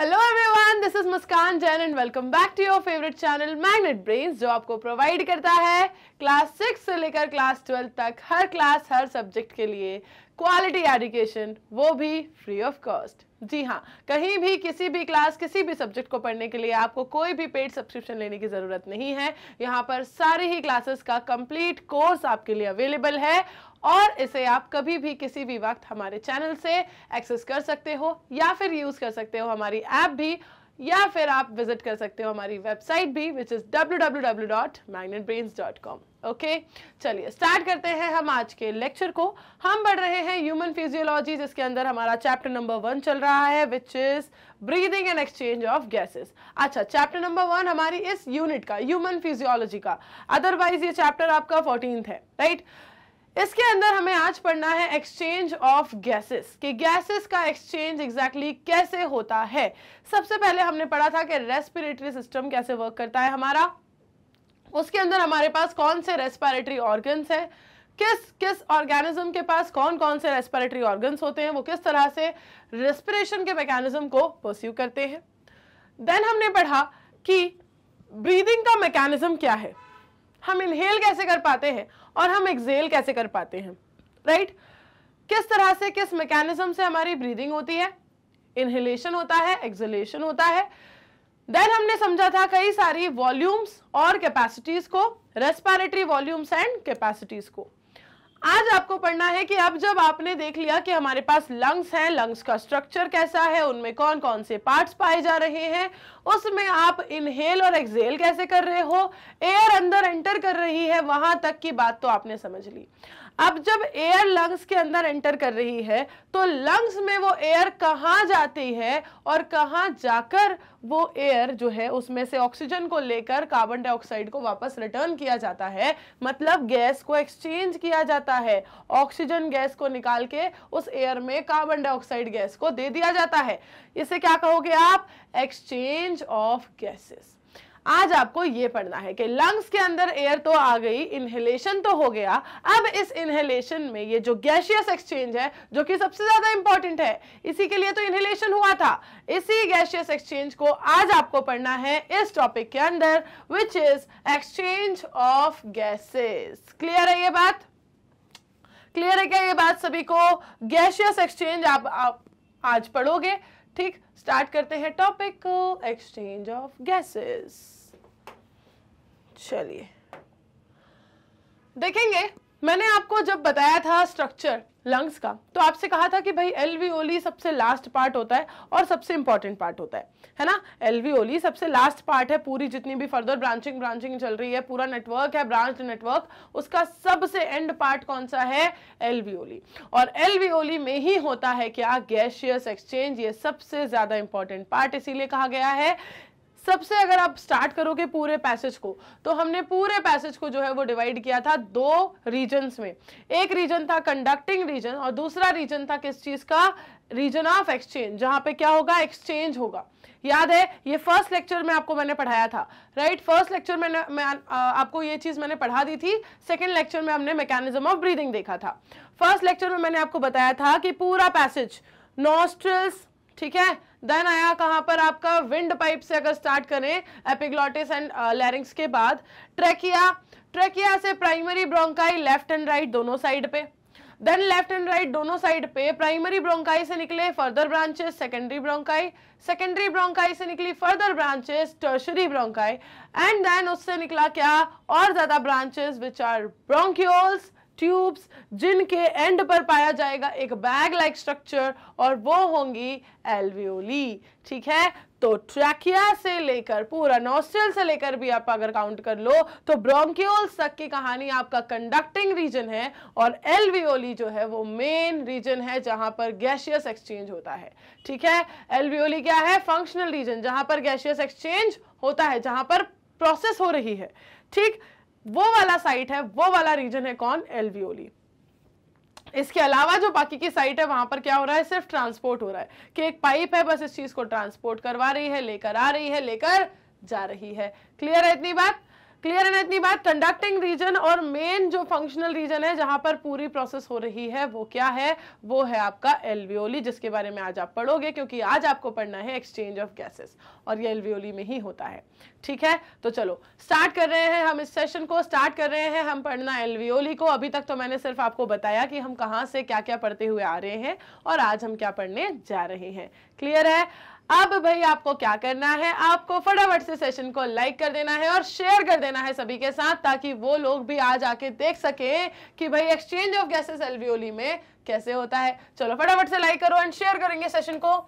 Hello everyone this is Muskan Jain and welcome back to your favourite channel Magnet Brains जो आपको provide करता है class six से लेकर क्लास ट्वेल्थ तक हर क्लास हर सब्जेक्ट के लिए क्वालिटी एजुकेशन वो भी फ्री ऑफ कॉस्ट जी हाँ कहीं भी किसी भी क्लास किसी भी सब्जेक्ट को पढ़ने के लिए आपको कोई भी पेड सब्सक्रिप्शन लेने की ज़रूरत नहीं है यहाँ पर सारी ही क्लासेस का कंप्लीट कोर्स आपके लिए अवेलेबल है और इसे आप कभी भी किसी भी वक्त हमारे चैनल से एक्सेस कर सकते हो या फिर यूज़ कर सकते हो हमारी ऐप भी या फिर आप विजिट कर सकते हो हमारी वेबसाइट भी which is W W W dot magnet dot com okay चलिए स्टार्ट करते हैं हम आज के लेक्चर को हम पढ़ रहे हैं ह्यूमन फिजियोलॉजी जिसके अंदर हमारा चैप्टर नंबर वन चल रहा है which is breathing and exchange of gases अच्छा चैप्टर नंबर वन हमारी इस यूनिट का ह्यूमन फिजियोलॉजी का अदरवाइज ये चैप्टर आपका फोर्टीन है राइट right? इसके अंदर हमें आज पढ़ना है एक्सचेंज ऑफ गैसेस कि गैसेस का एक्सचेंज एग्जैक्टली exactly कैसे होता है सबसे पहले हमने पढ़ा था कि रेस्पिरेटरी सिस्टम कैसे वर्क करता है हमारा उसके अंदर हमारे पास कौन से रेस्पिरेटरी ऑर्गन्स हैं किस किस ऑर्गेनिज्म के पास कौन कौन से रेस्पिरेटरी ऑर्गन्स होते हैं वो किस तरह से रेस्पिरेशन के मैकेनिज्म को परस्यू करते हैं देन हमने पढ़ा कि ब्रीदिंग का मैकेनिज्म क्या है हम इनहेल कैसे कर पाते हैं और हम एक्सेल कैसे कर पाते हैं राइट right? किस तरह से किस मैकेनिज्म से हमारी ब्रीदिंग होती है इनहेलेशन होता है एक्सलेशन होता है देन हमने समझा था कई सारी वॉल्यूम्स और कैपेसिटीज को रेस्पिरेटरी वॉल्यूम्स एंड कैपेसिटीज को आज आपको पढ़ना है कि अब जब आपने देख लिया कि हमारे पास लंग्स हैं लंग्स का स्ट्रक्चर कैसा है उनमें कौन कौन से पार्ट्स पाए जा रहे हैं उसमें आप इनहेल और एक्सेल कैसे कर रहे हो एयर अंदर एंटर कर रही है वहां तक की बात तो आपने समझ ली अब जब एयर लंग्स के अंदर एंटर कर रही है तो लंग्स में वो एयर कहाँ जाती है और कहाँ जाकर वो एयर जो है उसमें से ऑक्सीजन को लेकर कार्बन डाइऑक्साइड को वापस रिटर्न किया जाता है मतलब गैस को एक्सचेंज किया जाता है ऑक्सीजन गैस को निकाल के उस एयर में कार्बन डाइऑक्साइड गैस को दे दिया जाता है इसे क्या कहोगे आप एक्सचेंज ऑफ गैसेस आज आपको ये पढ़ना है कि लंग्स के अंदर एयर तो आ गई इनहेलेशन तो हो गया अब इस इनहेलेशन में ये जो गैशियस एक्सचेंज है जो कि सबसे ज़्यादा इंपॉर्टेंट है इसी के लिए तो इनहेलेशन हुआ था इसी गैशियस एक्सचेंज को आज आपको पढ़ना है इस टॉपिक के अंदर which is exchange of gases clear है ये बात क्लियर है क्या ये बात सभी को गैशियस एक्सचेंज आप, आप आज पढ़ोगे ठीक स्टार्ट करते हैं टॉपिक एक्सचेंज ऑफ गैसेस चलिए देखेंगे मैंने आपको जब बताया था स्ट्रक्चर लंग्स का तो आपसे कहा था कि भाई एलवीओली सबसे लास्ट पार्ट होता है और सबसे इंपॉर्टेंट पार्ट होता है है ना एलवीओली सबसे लास्ट पार्ट है पूरी जितनी भी फर्दर ब्रांचिंग ब्रांचिंग चल रही है पूरा नेटवर्क है ब्रांच नेटवर्क उसका सबसे एंड पार्ट कौन सा है एलवीओली और एलवीओली में ही होता है क्या गैशियस एक्सचेंज ये सबसे ज्यादा इंपॉर्टेंट पार्ट इसीलिए कहा गया है सबसे अगर आप स्टार्ट करोगे पूरे पैसेज को तो हमने पूरे पैसेज को जो है वो डिवाइड किया था दो रीजन्स में एक रीजन था कंडक्टिंग रीजन और दूसरा रीजन था किस चीज़ का रीजन ऑफ एक्सचेंज जहां पे क्या होगा एक्सचेंज होगा याद है ये फर्स्ट लेक्चर में आपको मैंने पढ़ाया था राइट फर्स्ट लेक्चर में आपको ये चीज़ मैंने पढ़ा दी थी सेकेंड लेक्चर में हमने मैकेनिज्म ऑफ ब्रीदिंग देखा था फर्स्ट लेक्चर में मैंने आपको बताया था कि पूरा पैसेज नॉस्ट्रल्स ठीक है देन आया कहां पर आपका विंड पाइप से अगर स्टार्ट करें एपिग्लॉटिस एंड लैरिंग्स के बाद ट्रेकिया ट्रेकिया से primary bronchi left and right दोनों साइड पे देन लेफ्ट एंड राइट दोनों साइड पे प्राइमरी ब्रोंकाई से निकले further branches secondary bronchi secondary bronchi से निकली further branches tertiary bronchi and then उससे निकला क्या और ज़्यादा branches which are bronchioles tubes जिनके एंड पर पाया जाएगा एक बैग लाइक स्ट्रक्चर और वो होंगी एल्वियोली ठीक है तो ट्रैकिया से लेकर पूरा नोस्टल से लेकर भी आप अगर काउंट कर लो तो ब्रोंक्योल्स तक की कहानी आपका कंडक्टिंग रीजन है और एलवीओली जो है वो मेन रीजन है जहां पर गैशियस एक्सचेंज होता है ठीक है एलवीओली क्या है फंक्शनल रीजन जहां पर गैशियस एक्सचेंज होता है जहां पर प्रोसेस हो रही है ठीक वो वाला साइट है वो वाला रीजन है कौन एलवीओली इसके अलावा जो बाकी की साइट है वहां पर क्या हो रहा है सिर्फ ट्रांसपोर्ट हो रहा है कि एक पाइप है बस इस चीज को ट्रांसपोर्ट करवा रही है लेकर आ रही है लेकर जा रही है क्लियर है इतनी बात क्लियर है ना इतनी बात कंडक्टिंग रीजन और मेन जो फंक्शनल रीजन है जहां पर पूरी प्रोसेस हो रही है वो क्या है वो है आपका एलवीओली जिसके बारे में आज आप पढ़ोगे क्योंकि आज आपको पढ़ना है एक्सचेंज ऑफ गैसेस और ये एलवियोली में ही होता है ठीक है तो चलो स्टार्ट कर रहे हैं हम इस सेशन को स्टार्ट कर रहे हैं हम पढ़ना एलवियोली को अभी तक तो मैंने सिर्फ आपको बताया कि हम कहाँ से क्या क्या पढ़ते हुए आ रहे हैं और आज हम क्या पढ़ने जा रहे हैं क्लियर है अब भाई आपको क्या करना है आपको फटाफट से सेशन को लाइक कर देना है और शेयर कर देना है सभी के साथ ताकि वो लोग भी आज आके देख सकें कि भाई एक्सचेंज ऑफ गैसेस एलवियोली में कैसे होता है चलो फटाफट से लाइक करो एंड शेयर करेंगे सेशन को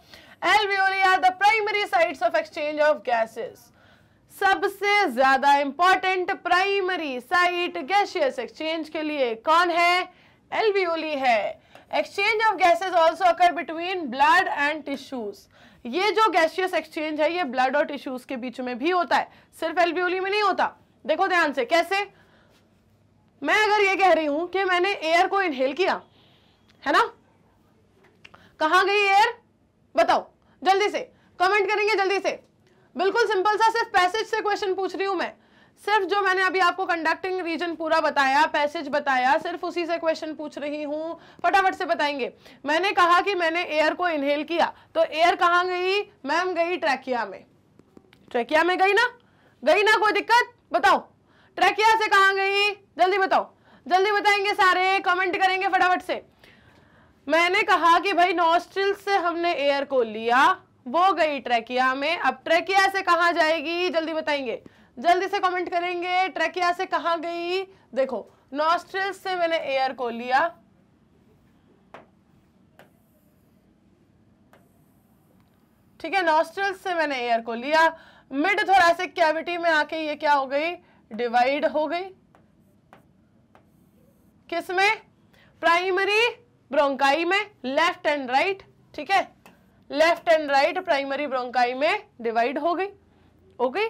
alveoli are the primary sites of exchange of gases सबसे ज्यादा important primary site gaseous exchange के लिए कौन है एलवीओली है exchange of gases also occur between blood and tissues ये जो गैसियस एक्सचेंज है ये ब्लड और टिश्यूज के बीच में भी होता है सिर्फ एल्वियोली में नहीं होता देखो ध्यान से कैसे मैं अगर ये कह रही हूं कि मैंने एयर को इनहेल किया है ना कहा गई एयर बताओ जल्दी से कमेंट करेंगे जल्दी से बिल्कुल सिंपल सा सिर्फ पैसेज से क्वेश्चन पूछ रही हूं मैं सिर्फ जो मैंने अभी आपको कंडक्टिंग रीजन पूरा बताया पैसेज बताया सिर्फ उसी से क्वेश्चन पूछ रही हूँ फटाफट से बताएंगे मैंने कहा कि मैंने एयर को इनहेल किया तो एयर कहां गई मैम गई ट्रैकिया में ट्रैकिया में गई ना गई ना कोई दिक्कत बताओ ट्रैकिया से कहां गई जल्दी बताओ जल्दी बताएंगे सारे कमेंट करेंगे फटाफट से मैंने कहा कि भाई नॉस्ट्रिल से हमने एयर को लिया वो गई ट्रेकिया में अब ट्रेकिया से कहा जाएगी जल्दी बताएंगे जल्दी से कमेंट करेंगे ट्रेकिया से कहा गई देखो नॉस्ट्रिल से मैंने एयर को लिया ठीक है नॉस्ट्रिल से मैंने एयर को लिया मिड थोरासिक कैविटी में आके ये क्या हो गई डिवाइड हो गई किसमें प्राइमरी ब्रोंकाई में लेफ्ट एंड राइट ठीक है left and right primary bronchi में डिवाइड हो गई ओके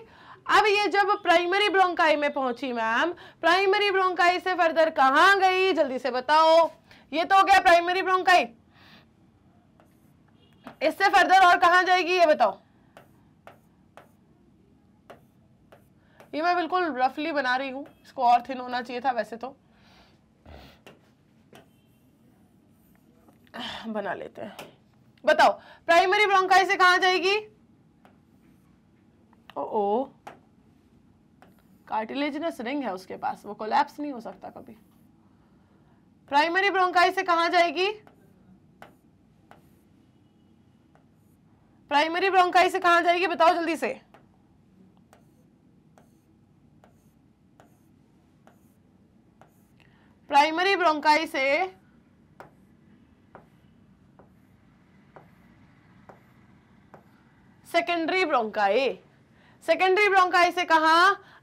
अब ये जब प्राइमरी ब्रोंकाई में पहुंची मैम प्राइमरी ब्रोंकाई से फर्दर कहाँ गई जल्दी से बताओ ये तो हो गया प्राइमरी ब्रोंकाई इससे फर्दर और कहाँ जाएगी ये बताओ ये मैं बिल्कुल रफली बना रही हूं इसको और थिन होना चाहिए था वैसे तो बना लेते हैं बताओ प्राइमरी ब्रोंकाई से कहा जाएगी ओ ओ कार्टिलेजनस रिंग है उसके पास वो कोलैप्स नहीं हो सकता कभी प्राइमरी ब्रोंकाई से कहा जाएगी प्राइमरी ब्रोंकाई से कहा जाएगी बताओ जल्दी से प्राइमरी ब्रोंकाई से सेकेंडरी ब्रोंकाई सेकेंडरी ब्रोंकाई से कहा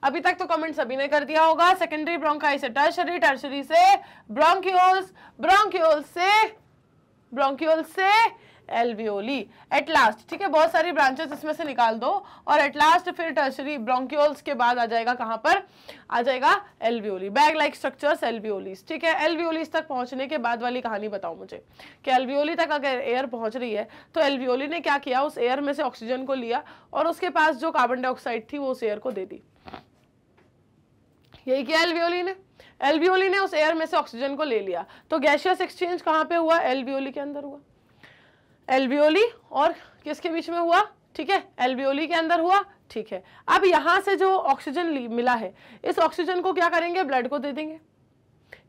अभी तक तो कमेंट सभी ने कर दिया होगा सेकेंडरी ब्रोंकाई से टर्शरी टर्शरी से ब्रोंक्यूल्स ब्रोंक्यूल से ब्रोंक्यूल से एलवियोली एट लास्ट ठीक है बहुत सारी ब्रांचेस इसमें से निकाल दो और एट लास्ट फिर टर्शरी ब्रोंक्योल्स के बाद आ जाएगा कहां पर आ जाएगा alveoli bag like structures alveolis ठीक है एल्वियोलीस तक पहुंचने के बाद वाली कहानी बताओ मुझे कि एलवियोली तक अगर एयर पहुंच रही है तो एलवियोली ने क्या किया उस एयर में से ऑक्सीजन को लिया और उसके पास जो कार्बन डाइऑक्साइड थी वो उस एयर को दे दी यही किया एलवियोली ने एलवियोली ने उस एयर में से ऑक्सीजन को ले लिया तो गैशियस एक्सचेंज कहां पे हुआ एलवियोली के अंदर हुआ एल्वियोली और किसके बीच में हुआ ठीक है एल्वियोली के अंदर हुआ ठीक है अब यहां से जो ऑक्सीजन मिला है इस ऑक्सीजन को क्या करेंगे ब्लड को दे देंगे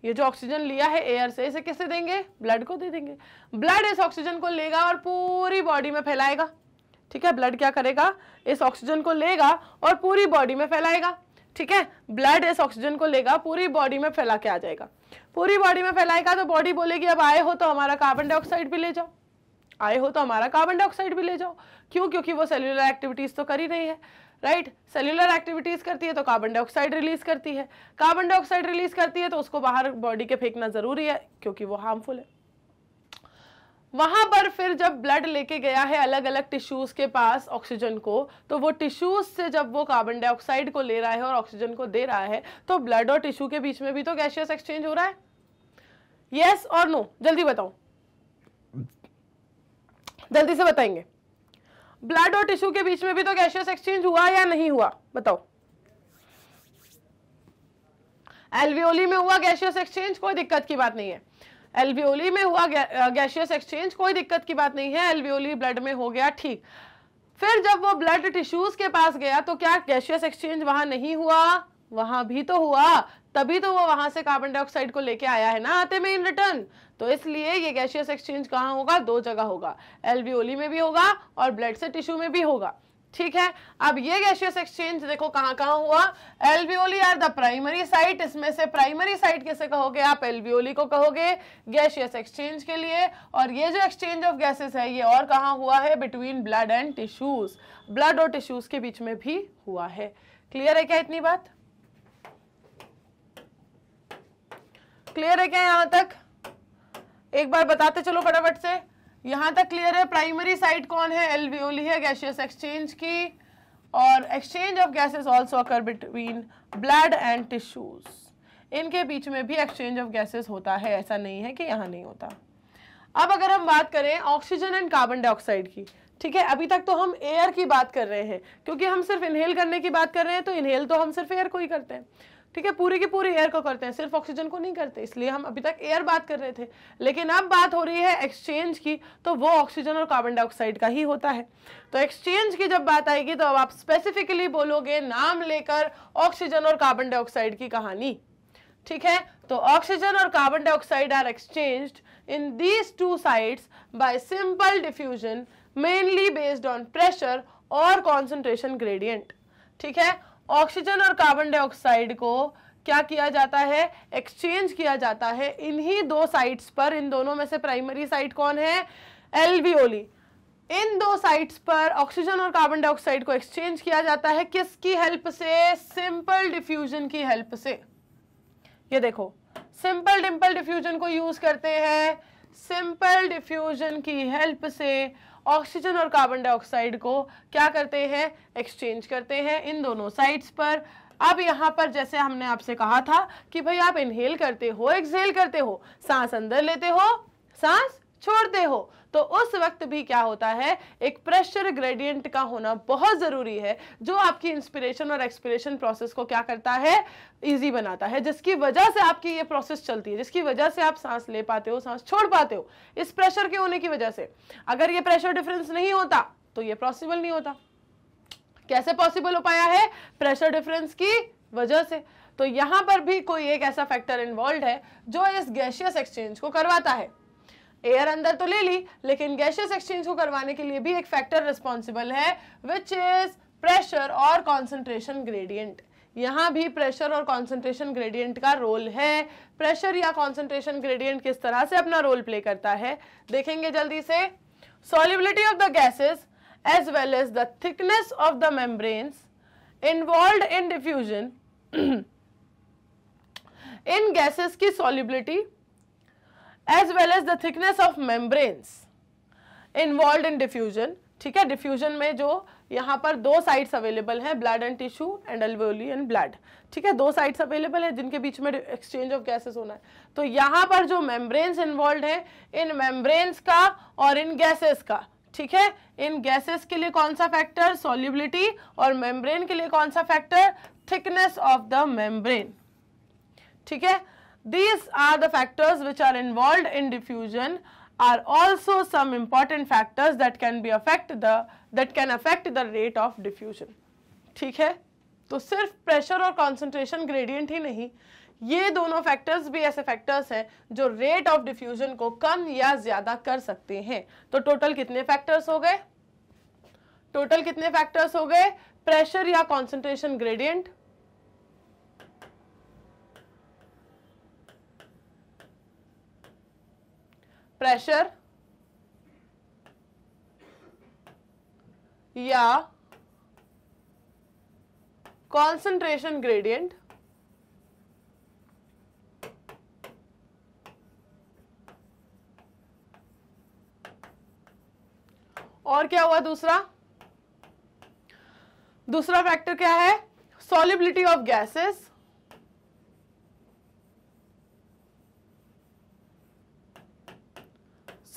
ये जो ऑक्सीजन लिया है एयर से इसे किसे देंगे ब्लड को दे देंगे ब्लड इस ऑक्सीजन को लेगा और पूरी बॉडी में फैलाएगा ठीक है ब्लड क्या करेगा इस ऑक्सीजन को लेगा और पूरी बॉडी में फैलाएगा ठीक है ब्लड इस ऑक्सीजन को लेगा पूरी बॉडी में फैला के आ जाएगा पूरी बॉडी में फैलाएगा तो बॉडी बोलेगी अब आए हो तो हमारा कार्बन डाइऑक्साइड भी ले जाओ आए हो तो हमारा कार्बन डाइऑक्साइड भी ले जाओ क्यों क्योंकि वो सेल्यूलर एक्टिविटीज़ तो कर ही रही है राइट सेल्युलर एक्टिविटीज़ करती है तो कार्बन डाइऑक्साइड रिलीज़ करती है कार्बन डाइऑक्साइड रिलीज़ करती है तो उसको बाहर बॉडी के फेंकना ज़रूरी है क्योंकि वो हार्मफुल है वहां पर फिर जब ब्लड लेके गया है अलग अलग टिश्यूज़ के पास ऑक्सीजन को तो वो टिश्यूज़ से जब वो कार्बन डाइऑक्साइड को ले रहा है और ऑक्सीजन को दे रहा है तो ब्लड और टिश्यू के बीच में भी तो गैशियस एक्सचेंज हो रहा है यस और नो जल्दी बताओ जल्दी से बताएंगे ब्लड और टिश्यू के बीच में भी तो गैशियस एक्सचेंज हुआ या नहीं हुआ बताओ एल्वियोली में हुआ गैशियस एक्सचेंज कोई दिक्कत की बात नहीं है एलवीओली में हुआ गैशियस एक्सचेंज कोई दिक्कत की बात नहीं है एलवीओली ब्लड में हो गया ठीक फिर जब वो ब्लड टिश्यूज के पास गया तो क्या गैशियस एक्सचेंज वहां नहीं हुआ वहां भी तो हुआ तभी तो वो वहां से कार्बन डाइऑक्साइड को लेके आया है ना आते में इन रिटर्न तो इसलिए ये गैशियस एक्सचेंज कहाँ होगा दो जगह होगा एलवीओली में भी होगा और ब्लड से टिश्यू में भी होगा ठीक है अब ये गैशियस एक्सचेंज देखो कहाँ कहाँ हुआ alveoli are the primary site इसमें से प्राइमरी साइट कैसे कहोगे आप एलवीओली को कहोगे गैशियस एक्सचेंज के लिए और ये जो एक्सचेंज ऑफ गैसेस है ये और कहाँ हुआ है between blood and tissues blood और टिश्यूज के बीच में भी हुआ है क्लियर है क्या इतनी बात क्लियर है क्या यहाँ तक एक बार बताते चलो फटाफट से यहाँ तक क्लियर है प्राइमरी साइट कौन है एलवीओली है गैशियस एक्सचेंज की और exchange of gases also occur between blood and tissues इनके बीच में भी एक्सचेंज ऑफ गैसेस होता है ऐसा नहीं है कि यहाँ नहीं होता अब अगर हम बात करें ऑक्सीजन एंड कार्बन डाइऑक्साइड की ठीक है अभी तक तो हम एयर की बात कर रहे हैं क्योंकि हम सिर्फ इनहेल करने की बात कर रहे हैं तो इनहेल तो हम सिर्फ एयर को ही करते हैं ठीक है पूरे के पूरे एयर को करते हैं सिर्फ ऑक्सीजन को नहीं करते इसलिए हम अभी तक एयर बात कर रहे थे लेकिन अब बात हो रही है एक्सचेंज की तो वो ऑक्सीजन और कार्बन डाइऑक्साइड का ही होता है तो एक्सचेंज की जब बात आएगी तो अब आप स्पेसिफिकली बोलोगे नाम लेकर ऑक्सीजन और कार्बन डाइऑक्साइड की कहानी ठीक है तो ऑक्सीजन और carbon dioxide are exchange in these two sides by simple diffusion mainly based on pressure और कॉन्सेंट्रेशन ग्रेडियंट ठीक है ऑक्सीजन और कार्बन डाइऑक्साइड को क्या किया जाता है एक्सचेंज किया जाता है इन्हीं दो साइट्स पर इन दोनों में से प्राइमरी साइट कौन है एलवीओली इन दो साइट्स पर ऑक्सीजन और कार्बन डाइऑक्साइड को एक्सचेंज किया जाता है किसकी हेल्प से सिंपल डिफ्यूजन की हेल्प से ये देखो सिंपल डिम्पल डिफ्यूजन को यूज करते हैं सिंपल डिफ्यूजन की हेल्प से ऑक्सीजन और कार्बन डाइऑक्साइड को क्या करते हैं एक्सचेंज करते हैं इन दोनों साइड्स पर अब यहाँ पर जैसे हमने आपसे कहा था कि भाई आप इनहेल करते हो एक्सहेल करते हो सांस अंदर लेते हो सांस छोड़ते हो तो उस वक्त भी क्या होता है एक प्रेशर ग्रेडियंट का होना बहुत ज़रूरी है जो आपकी इंस्पिरेशन और एक्सपिरेशन प्रोसेस को क्या करता है ईजी बनाता है जिसकी वजह से आपकी ये प्रोसेस चलती है जिसकी वजह से आप सांस ले पाते हो सांस छोड़ पाते हो इस प्रेशर के होने की वजह से अगर ये प्रेशर डिफरेंस नहीं होता तो ये पॉसिबल नहीं होता कैसे पॉसिबल हो पाया है प्रेशर डिफरेंस की वजह से तो यहां पर भी कोई एक ऐसा फैक्टर इन्वॉल्व है जो इस गैशियस एक्सचेंज को करवाता है एयर अंदर तो ले ली लेकिन गैशियस एक्सचेंज को करवाने के लिए भी एक फैक्टर रिस्पॉन्सिबल है विच इज प्रेशर और कॉन्सेंट्रेशन ग्रेडियंट यहाँ भी प्रेशर और कॉन्सेंट्रेशन ग्रेडियंट का रोल है प्रेशर या कॉन्सेंट्रेशन ग्रेडियंट किस तरह से अपना रोल प्ले करता है देखेंगे जल्दी से solubility of the gases as well as the thickness of the membranes involve in diffusion in gases की solubility as well as the thickness of membranes involve in diffusion ठीक है डिफ्यूजन में जो यहाँ पर दो साइड्स अवेलेबल हैं blood and tissue and alveoli and blood ठीक है दो साइड्स अवेलेबल हैं जिनके बीच में एक्सचेंज ऑफ गैसेस होना है तो यहाँ पर जो मेम्ब्रेन्स इन्वॉल्व है इन मेम्ब्रेन्स का और इन गैसेस का ठीक है इन गैसेस के लिए कौन सा फैक्टर सॉल्युबिलिटी और मेम्ब्रेन के लिए कौन सा factor thickness of the membrane ठीक है These are the factors which are involved in diffusion are also some important factors that can be affect the that can affect the rate of diffusion. theek hai to sirf pressure aur concentration gradient hi nahi ये दोनों factors भी ऐसे factors हैं जो rate of diffusion को कम या ज़्यादा कर सकते हैं तो टोटल कितने फैक्टर्स हो गए टोटल कितने फैक्टर्स हो गए प्रेशर या कॉन्सेंट्रेशन ग्रेडियंट प्रेशर या कॉन्सेंट्रेशन ग्रेडियंट और क्या हुआ दूसरा दूसरा फैक्टर क्या है solubility of gases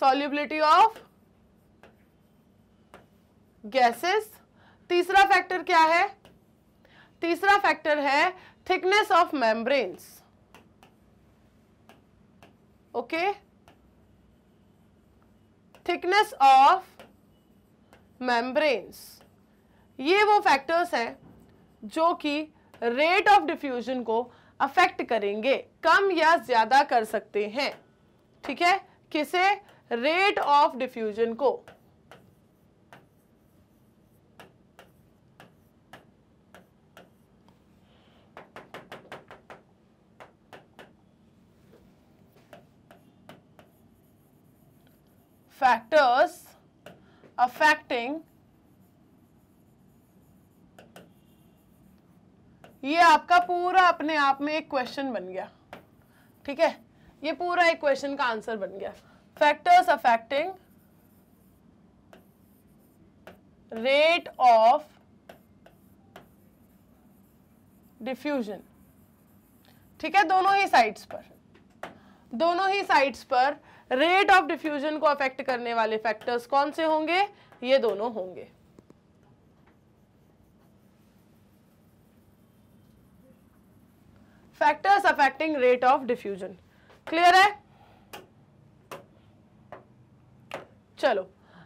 solubility of gases तीसरा फैक्टर क्या है तीसरा फैक्टर है thickness of membranes okay thickness of membranes ये वो फैक्टर्स हैं जो कि रेट ऑफ डिफ्यूजन को अफेक्ट करेंगे कम या ज़्यादा कर सकते हैं ठीक है किसे रेट ऑफ डिफ्यूजन को factors affecting ये आपका पूरा अपने आप में एक क्वेश्चन बन गया ठीक है ये पूरा एक क्वेश्चन का आंसर बन गया factors affecting rate of diffusion ठीक है दोनों ही साइड्स पर दोनों ही साइड्स पर रेट ऑफ डिफ्यूजन को अफेक्ट करने वाले फैक्टर्स कौन से होंगे ये दोनों होंगे factors affecting rate of diffusion clear है चलो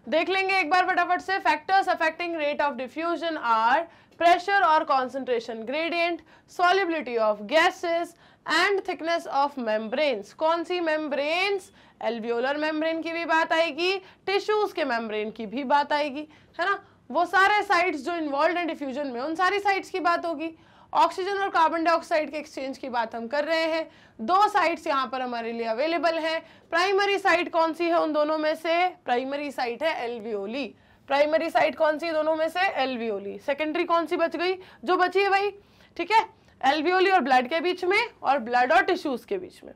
देख लेंगे एक बार फटाफट से factors affecting rate of diffusion are pressure और concentration gradient solubility of gases and thickness of membranes कौन सी मेम्ब्रेन्स एल्वियोलर मेम्ब्रेन की भी बात आएगी टिश्यूज के मेम्ब्रेन की भी बात आएगी है ना वो सारे साइट्स जो इन्वॉल्व हैं डिफ्यूजन में उन सारी साइट्स की बात होगी ऑक्सीजन और कार्बन डाइऑक्साइड के एक्सचेंज की बात हम कर रहे हैं दो साइट्स यहाँ पर हमारे लिए अवेलेबल हैं प्राइमरी साइट कौन सी है उन दोनों में से प्राइमरी साइट है एलवीओली प्राइमरी साइट कौन सी दोनों में से एलवीओली सेकेंडरी कौन सी बच गई जो बची है वही ठीक है एलवीओली और ब्लड के बीच में और ब्लड और टिश्यूज के बीच में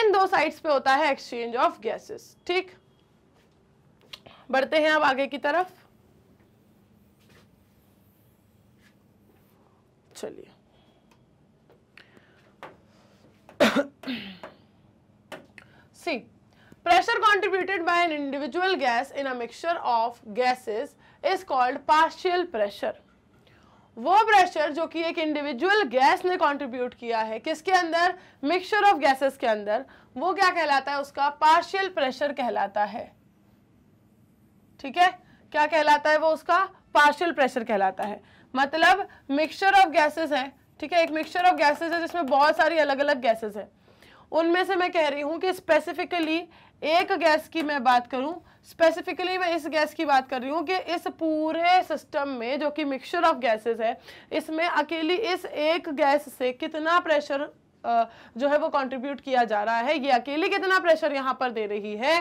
इन दो साइट्स पे होता है एक्सचेंज ऑफ गैसेस ठीक बढ़ते हैं अब आगे की तरफ चलिए see pressure contributed by an individual gas in a mixture of gases is called partial pressure वो प्रेशर जो कि एक इंडिविजुअल गैस ने कंट्रीब्यूट किया है किसके अंदर मिक्सचर ऑफ गैसेस के अंदर वो क्या कहलाता है उसका पार्शियल प्रेशर कहलाता है ठीक है क्या कहलाता है वो उसका पार्शियल प्रेशर कहलाता है मतलब मिक्सचर ऑफ गैसेस है ठीक है एक मिक्सचर ऑफ गैसेस है जिसमें बहुत सारी अलग अलग गैसेस है उनमें से मैं कह रही हूँ कि स्पेसिफिकली एक गैस की मैं बात करूँ स्पेसिफिकली मैं इस गैस की बात कर रही हूँ कि इस पूरे सिस्टम में जो कि मिक्सचर ऑफ गैसेस है इसमें अकेली इस एक गैस से कितना प्रेशर जो है वो कंट्रीब्यूट किया जा रहा है ये अकेली कितना प्रेशर यहाँ पर दे रही है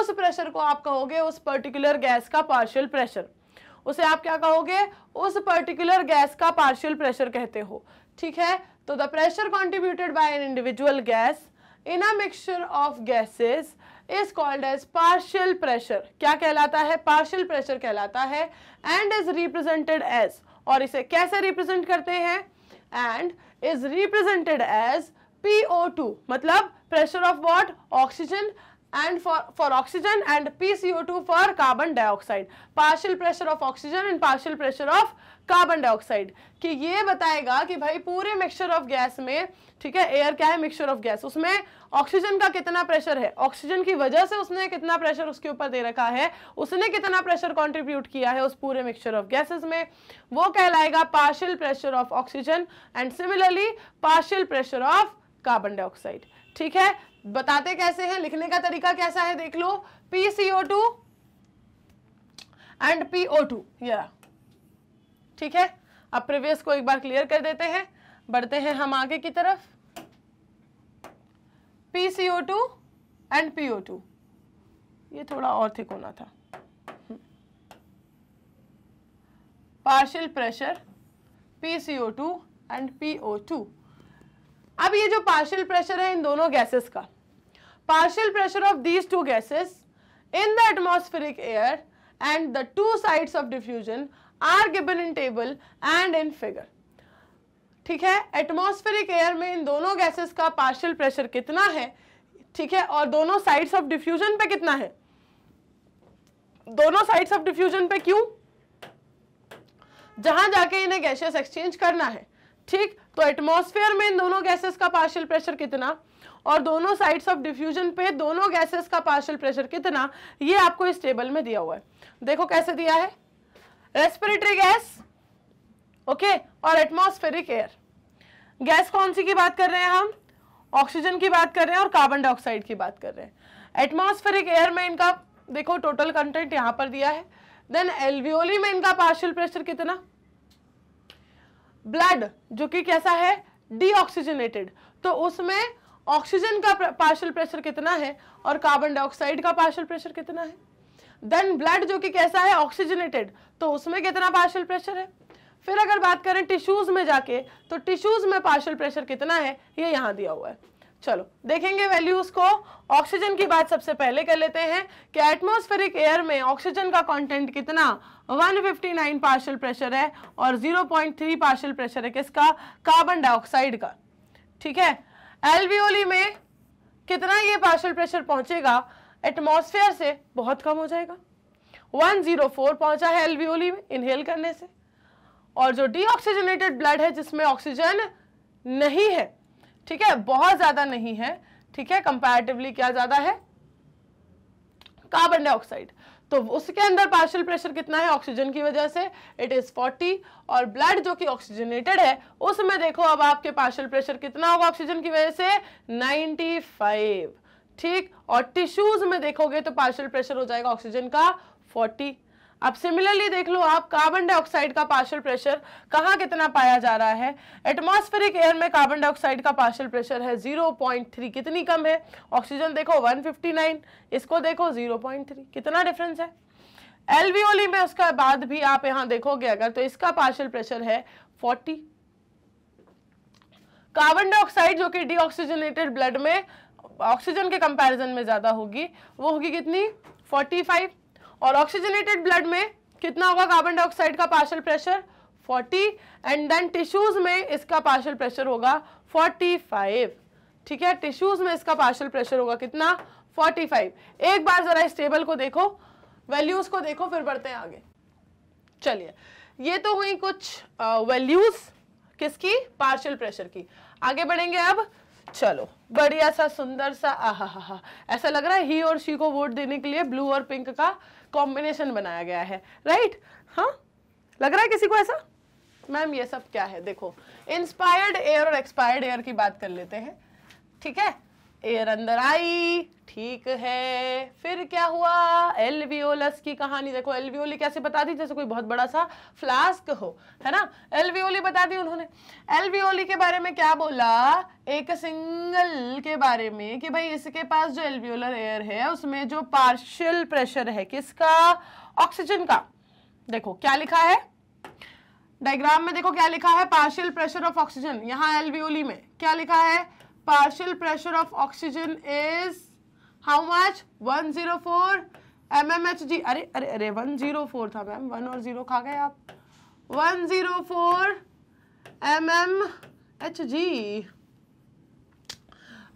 उस प्रेशर को आप कहोगे उस पर्टिकुलर गैस का पार्शियल प्रेशर उसे आप क्या कहोगे उस पर्टिकुलर गैस का पार्शियल प्रेशर कहते हो ठीक है तो the pressure contributed by an individual gas in a mixture of gases is called as partial pressure क्या कहलाता है पार्शियल प्रेशर कहलाता है एंड इज रिप्रेजेंटेड एज और इसे कैसे रिप्रेजेंट करते हैं and is represented as P O two मतलब pressure of what oxygen and for for oxygen and pco2 for carbon dioxide partial pressure of oxygen and partial pressure of carbon dioxide कि ये बताएगा कि भाई पूरे mixture of gas में ठीक है एयर क्या है मिक्सचर ऑफ गैस उसमें ऑक्सीजन का कितना प्रेशर है ऑक्सीजन की वजह से उसने कितना प्रेशर उसके ऊपर दे रखा है उसने कितना प्रेशर कंट्रीब्यूट किया है उस पूरे मिक्सचर ऑफ गैसेस में वो कहलाएगा partial pressure of oxygen and similarly partial pressure of carbon dioxide ठीक है बताते कैसे हैं लिखने का तरीका कैसा है देख लो P C O two and P O two या ठीक है अब प्रीवियस को एक बार क्लियर कर देते हैं बढ़ते हैं हम आगे की तरफ P C O two and P O two ये थोड़ा और थिक होना था partial pressure P C O two and P O two अब ये जो पार्शियल प्रेशर है इन दोनों गैसेस का partial pressure of these two gases in the atmospheric air and the two sides of diffusion are given in table and in figure. ठीक है atmospheric air में इन दोनों गैसेस का पार्शियल प्रेशर कितना है ठीक है और दोनों साइड्स ऑफ डिफ्यूजन पे कितना है दोनों साइड्स ऑफ डिफ्यूजन पे क्यों जहां जाके इन्हें गैसेस एक्सचेंज करना है ठीक तो एटमॉस्फेयर में इन दोनों गैसेस का पार्शियल प्रेशर कितना और दोनों साइड्स ऑफ डिफ्यूजन पे दोनों गैसेस का पार्शियल प्रेशर कितना ये आपको इस टेबल में दिया हुआ है देखो कैसे दिया है रेस्पिरेटरी गैस ओके और एटमोस्फेरिक एयर गैस कौन सी की बात कर रहे हैं हम ऑक्सीजन की बात कर रहे हैं और कार्बन डाइऑक्साइड की बात कर रहे हैं एटमोस्फेरिक एयर में इनका देखो टोटल कंटेंट यहां पर दिया है देन एल्वियोली में इनका पार्शियल प्रेशर कितना ब्लड जो कि कैसा है डीऑक्सीजनेटेड तो उसमें ऑक्सीजन का पार्शल प्रेशर कितना है और कार्बन डाइऑक्साइड का पार्शल प्रेशर कितना है देन ब्लड जो कि कैसा है ऑक्सीजनेटेड तो उसमें कितना पार्शल प्रेशर है फिर अगर बात करें टिश्यूज में जाके तो टिश्यूज में पार्शल प्रेशर कितना है ये यह यहाँ दिया हुआ है चलो देखेंगे वैल्यूज को ऑक्सीजन की बात सबसे पहले कर लेते हैं कि एटमॉस्फेरिक एयर में ऑक्सीजन का कंटेंट कितना 159 पार्शियल प्रेशर है और 0.3 पार्शियल प्रेशर है किसका कार्बन डाइऑक्साइड का ठीक है एलवीओली में कितना ये पार्शल प्रेशर पहुंचेगा एटमॉस्फेयर से बहुत कम हो जाएगा 104 पहुंचा है एलवीओली में इनहेल करने से और जो डीऑक्सीजनेटेड ब्लड है जिसमें ऑक्सीजन नहीं है ठीक है बहुत ज़्यादा नहीं है ठीक है कंपैरेटिवली क्या ज़्यादा है कार्बन डाइऑक्साइड तो उसके अंदर पार्शियल प्रेशर कितना है ऑक्सीजन की वजह से इट इज़ 40 और ब्लड जो कि ऑक्सीजनेटेड है उसमें देखो अब आपके पार्शियल प्रेशर कितना होगा ऑक्सीजन की वजह से 95 ठीक और टिश्यूज में देखोगे तो पार्शियल प्रेशर हो जाएगा ऑक्सीजन का अब सिमिलरली देख लो आप कार्बन डाइऑक्साइड का पार्शल प्रेशर कहाँ कितना पाया जा रहा है एटमॉस्फेरिक एयर में कार्बन डाइऑक्साइड का पार्शल प्रेशर है 0.3 कितनी कम है ऑक्सीजन देखो 159 इसको देखो 0.3 कितना डिफरेंस है एलवीओली में उसका बाद भी आप यहाँ देखोगे अगर तो इसका पार्शल प्रेशर है फोर्टी कार्बन डाइऑक्साइड जो कि डीऑक्सीजनेटेड ब्लड में ऑक्सीजन के कंपैरिजन में ज़्यादा होगी वो होगी कितनी 45 और ऑक्सीजनेटेड ब्लड में कितना होगा कार्बन डाइऑक्साइड का partial pressure 40 and then tissues में इसका पार्शल प्रेशर होगा 45 ठीक है टिश्यूज में इसका पार्शल प्रेशर होगा कितना 45 एक बार जरा इस टेबल को देखो वैल्यूज को देखो फिर बढ़ते हैं आगे चलिए ये तो हुई कुछ वैल्यूज किसकी पार्शल प्रेशर की आगे बढ़ेंगे अब चलो बढ़िया सा सुंदर सा आहा हा ऐसा लग रहा है ही और शी को वोट देने के लिए ब्लू और पिंक का कॉम्बिनेशन बनाया गया है राइट हाँ लग रहा है किसी को ऐसा मैम ये सब क्या है देखो इंस्पायर्ड एयर और एक्सपायर्ड एयर की बात कर लेते हैं ठीक है एयर अंदर आई ठीक है फिर क्या हुआ एलवीओलस की कहानी देखो एलवीओली कैसे बता दी जैसे कोई बहुत बड़ा सा फ्लास्क हो है ना एलवीओली बता दी उन्होंने एलवीओली के बारे में क्या बोला एक सिंगल के बारे में कि भाई इसके पास जो एलवीओलर एयर है उसमें जो पार्शियल प्रेशर है किसका ऑक्सीजन का देखो क्या लिखा है डायग्राम में देखो क्या लिखा है पार्शियल प्रेशर ऑफ ऑक्सीजन यहाँ एलवीओली में क्या लिखा है partial pressure of oxygen is how much 104 mmHg अरे अरे अरे 104 था मैम 1 और 0 खा गए आप 104 mmHg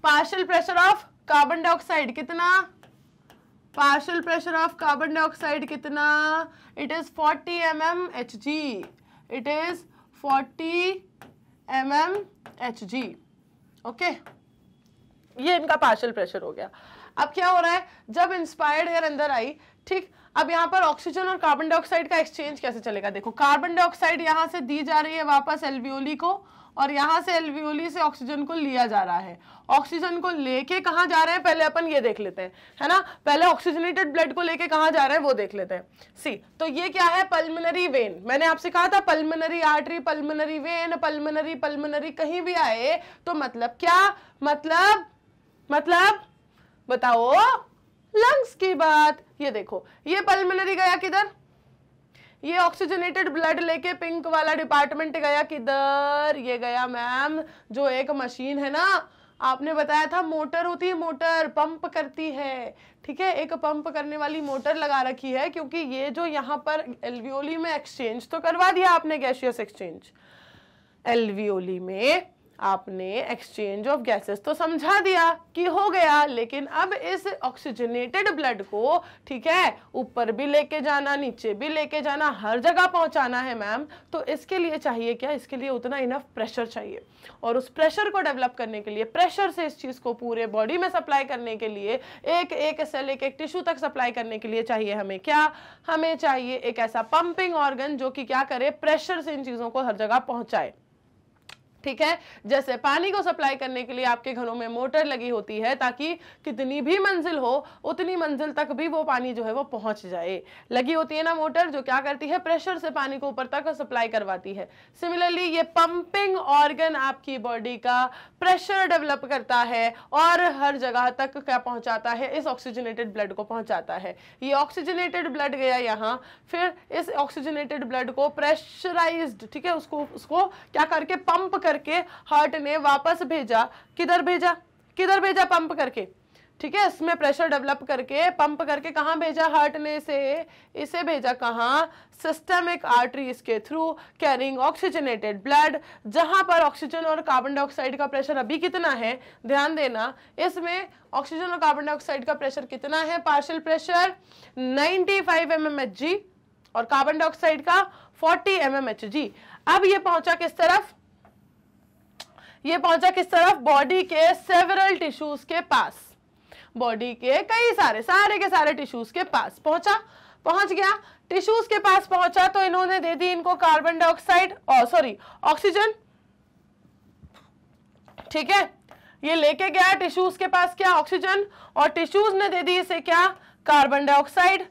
partial pressure of carbon dioxide कितना partial pressure of carbon dioxide कितना it is 40 mmHg it is 40 mmHg okay okay? ये इनका पार्शल प्रेशर हो गया अब क्या हो रहा है जब इंस्पायर्ड एयर अंदर आई ठीक अब यहां पर ऑक्सीजन और कार्बन डाइऑक्साइड का एक्सचेंज कैसे चलेगा देखो कार्बन डाइऑक्साइड यहां से दी जा रही है वापस एल्वियोली को और यहाँ से एल्वियोली से ऑक्सीजन को लिया जा रहा है ऑक्सीजन को लेके कहाँ जा रहे हैं पहले अपन ये देख लेते हैं है ना पहले ऑक्सीजनेटेड ब्लड को लेके कहाँ जा रहे हैं वो देख लेते हैं सी तो ये क्या है पल्मनरी वेन मैंने आपसे कहा था pulmonary artery pulmonary vein pulmonary pulmonary कहीं भी आए तो मतलब क्या मतलब मतलब बताओ लंग्स की बात ये देखो ये पल्मनरी गया किधर ये ऑक्सीजनेटेड ब्लड लेके पिंक वाला डिपार्टमेंट गया किधर ये गया मैम जो एक मशीन है ना आपने बताया था मोटर होती है मोटर पंप करती है ठीक है एक पंप करने वाली मोटर लगा रखी है क्योंकि ये जो यहाँ पर एलवियोली में एक्सचेंज तो करवा दिया आपने गैशियस एक्सचेंज एलवियोली में आपने एक्सचेंज ऑफ गैसेस तो समझा दिया कि हो गया लेकिन अब इस ऑक्सीजनेटेड ब्लड को ठीक है ऊपर भी लेके जाना नीचे भी लेके जाना हर जगह पहुंचाना है मैम तो इसके लिए चाहिए क्या इसके लिए उतना इनफ प्रेशर चाहिए और उस प्रेशर को डेवलप करने के लिए प्रेशर से इस चीज़ को पूरे बॉडी में सप्लाई करने के लिए एक एक सेल एक एक टिश्यू तक सप्लाई करने के लिए चाहिए हमें क्या हमें चाहिए एक ऐसा पंपिंग ऑर्गन जो कि क्या करे प्रेशर से इन चीज़ों को हर जगह पहुंचाए ठीक है जैसे पानी को सप्लाई करने के लिए आपके घरों में मोटर लगी होती है ताकि कितनी भी मंजिल हो उतनी मंजिल तक भी वो पानी जो है वो पहुंच जाए लगी होती है ना मोटर जो क्या करती है प्रेशर से पानी को ऊपर तक सप्लाई करवाती है सिमिलरली ये पंपिंग ऑर्गन आपकी बॉडी का प्रेशर डेवलप करता है और हर जगह तक क्या पहुंचाता है इस ऑक्सीजनेटेड ब्लड को पहुंचाता है ये ऑक्सीजनेटेड ब्लड गया यहाँ फिर इस ऑक्सीजनेटेड ब्लड को प्रेशराइज ठीक है उसको उसको क्या करके पंप कर करके हार्ट ने वापस भेजा किधर भेजा किधर भेजा पंप करके ठीक है इसमें प्रेशर डेवलप करके पंप करके कहाँ भेजा हार्ट ने इसे इसे भेजा कहाँ सिस्टमिक आर्टरीज के थ्रू कैरिंग ऑक्सीजनेटेड ब्लड जहाँ पर ऑक्सीजन और कार्बन डाइऑक्साइड का प्रेशर अभी कितना है ध्यान देना इसमें ऑक्सीजन और कार्बन डाइऑक्साइड का प्रेशर कितना है पार्शियल प्रेशर 95 फाइव mm और कार्बन डाइऑक्साइड का 40 एम mm अब ये पहुंचा किस तरफ ये पहुंचा किस तरफ बॉडी के सेवरल टिश्यूज के पास बॉडी के कई सारे सारे के सारे टिश्यूज के पास पहुंचा पहुंच गया टिश्यूज के पास पहुंचा तो इन्होंने दे दी इनको कार्बन डाइऑक्साइड और सॉरी ऑक्सीजन ठीक है ये लेके गया टिश्यूज के पास क्या ऑक्सीजन और टिश्यूज ने दे दी इसे क्या कार्बन डाइऑक्साइड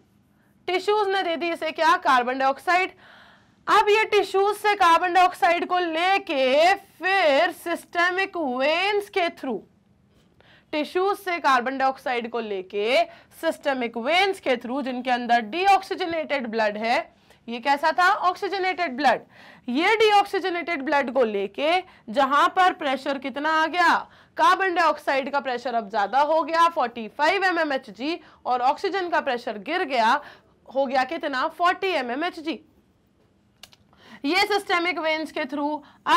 टिश्यूज ने दे दी इसे क्या कार्बन डाइऑक्साइड अब ये टिश्यूज से कार्बन डाइऑक्साइड को लेके फिर सिस्टेमिक वेन्स के थ्रू टिश्यूज से कार्बन डाइऑक्साइड को लेके सिस्टेमिक वेन्स के थ्रू जिनके अंदर डीऑक्सीजनेटेड ब्लड है ये कैसा था ऑक्सीजनेटेड ब्लड ये डीऑक्सीजनेटेड ब्लड को लेके जहां पर प्रेशर कितना आ गया कार्बन डाइऑक्साइड का प्रेशर अब ज्यादा हो गया 45 फाइव mm और ऑक्सीजन का प्रेशर गिर गया हो गया कितना 40 mm ये सिस्टेमिक वेन्स के थ्रू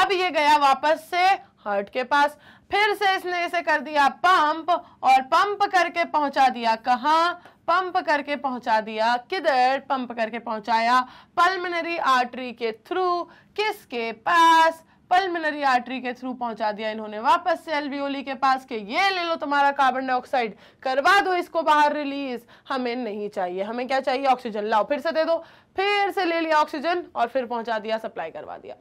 अब ये गया वापस से हार्ट के पास फिर से इसने इसे कर दिया पंप और पंप करके पहुंचा दिया कहा पंप करके पहुंचा दिया किधर पंप करके पहुंचाया पल्मनरी आर्टरी के थ्रू किसके पास पल्मनरी आर्टरी के थ्रू पहुंचा दिया इन्होंने वापस से एलवीओली के पास के ये ले लो तुम्हारा कार्बन डाइऑक्साइड करवा दो इसको बाहर रिलीज हमें नहीं चाहिए हमें क्या चाहिए ऑक्सीजन लाओ फिर से दे दो फिर से ले लिया ऑक्सीजन और फिर पहुंचा दिया सप्लाई करवा दिया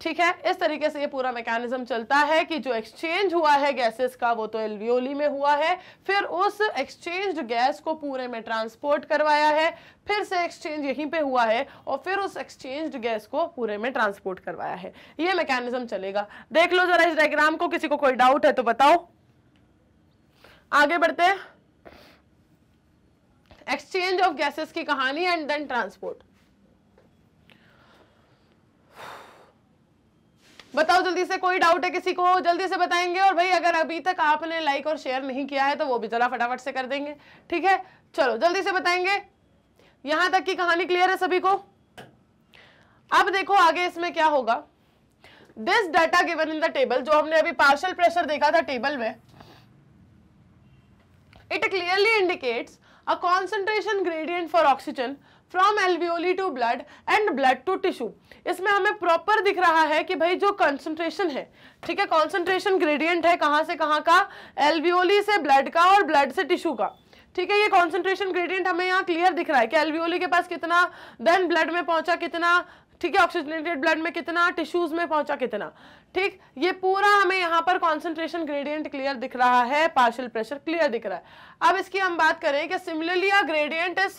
ठीक है इस तरीके से ये पूरा मैकेनिज्म चलता है कि जो एक्सचेंज हुआ है गैसेस का वो तो एलवियोली में हुआ है फिर उस एक्सचेंज गैस को पूरे में ट्रांसपोर्ट करवाया है फिर से एक्सचेंज यहीं पे हुआ है और फिर उस एक्सचेंज गैस को पूरे में ट्रांसपोर्ट करवाया है ये मैकेनिज्म चलेगा देख लो जरा इस डायग्राम को किसी को कोई डाउट है तो बताओ आगे बढ़ते हैं एक्सचेंज ऑफ गैसेस की कहानी एंड देन ट्रांसपोर्ट बताओ जल्दी से कोई डाउट है किसी को जल्दी से बताएंगे और भाई अगर अभी तक आपने लाइक और शेयर नहीं किया है तो वो भी जरा फटाफट से कर देंगे ठीक है चलो जल्दी से बताएंगे यहाँ तक की कहानी क्लियर है सभी को अब देखो आगे इसमें क्या होगा this data given in the table जो हमने अभी पार्शल प्रेशर देखा था टेबल में it clearly indicates a concentration gradient for oxygen from alveoli to blood and blood to tissue इसमें हमें प्रॉपर दिख रहा है कि भाई जो कॉन्सेंट्रेशन है ठीक है कॉन्सेंट्रेशन ग्रेडियंट है कहाँ से कहाँ का एल्वियोली से ब्लड का और ब्लड से टिश्यू का ठीक है ये कॉन्सेंट्रेशन ग्रेडियंट हमें यहाँ क्लियर दिख रहा है कि एल्वियोली के पास कितना देन ब्लड में पहुंचा कितना ठीक है ऑक्सीजनेटेड ब्लड में कितना टिश्यूज में पहुंचा कितना ठीक ये पूरा हमें यहाँ पर कॉन्सेंट्रेशन ग्रेडियंट क्लियर दिख रहा है पार्शियल प्रेशर क्लियर दिख रहा है अब इसकी हम बात करें कि similarly a gradient is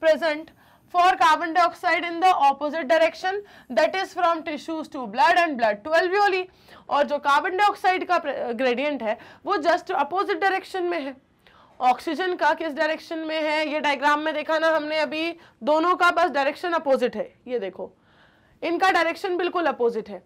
present for carbon dioxide in the opposite direction that is from tissues to blood and blood to alveoli और जो carbon dioxide का gradient है वो just opposite direction में है ऑक्सीजन का किस डायरेक्शन में है ये डायग्राम में देखा ना हमने अभी दोनों का बस डायरेक्शन अपोजिट है ये देखो इनका डायरेक्शन बिल्कुल अपोजिट है